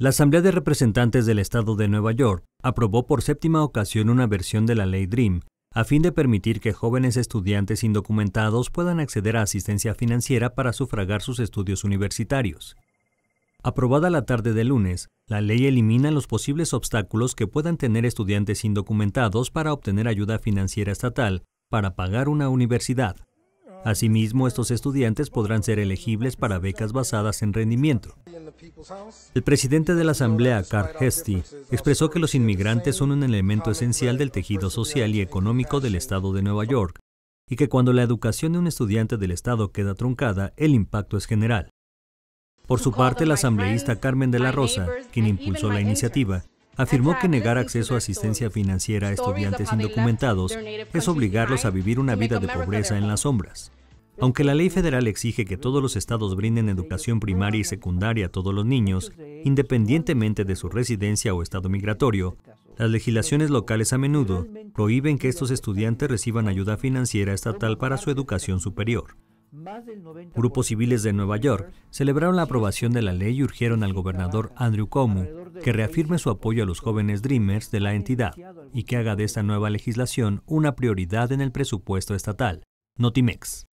La Asamblea de Representantes del Estado de Nueva York aprobó por séptima ocasión una versión de la ley DREAM a fin de permitir que jóvenes estudiantes indocumentados puedan acceder a asistencia financiera para sufragar sus estudios universitarios. Aprobada la tarde de lunes, la ley elimina los posibles obstáculos que puedan tener estudiantes indocumentados para obtener ayuda financiera estatal para pagar una universidad. Asimismo, estos estudiantes podrán ser elegibles para becas basadas en rendimiento. El presidente de la Asamblea, Carl Hesty, expresó que los inmigrantes son un elemento esencial del tejido social y económico del Estado de Nueva York, y que cuando la educación de un estudiante del Estado queda truncada, el impacto es general. Por su parte, la asambleísta Carmen de la Rosa, quien impulsó la iniciativa, afirmó que negar acceso a asistencia financiera a estudiantes indocumentados es obligarlos a vivir una vida de pobreza en las sombras. Aunque la ley federal exige que todos los estados brinden educación primaria y secundaria a todos los niños, independientemente de su residencia o estado migratorio, las legislaciones locales a menudo prohíben que estos estudiantes reciban ayuda financiera estatal para su educación superior. Grupos civiles de Nueva York celebraron la aprobación de la ley y urgieron al gobernador Andrew Cuomo que reafirme su apoyo a los jóvenes Dreamers de la entidad y que haga de esta nueva legislación una prioridad en el presupuesto estatal. Notimex.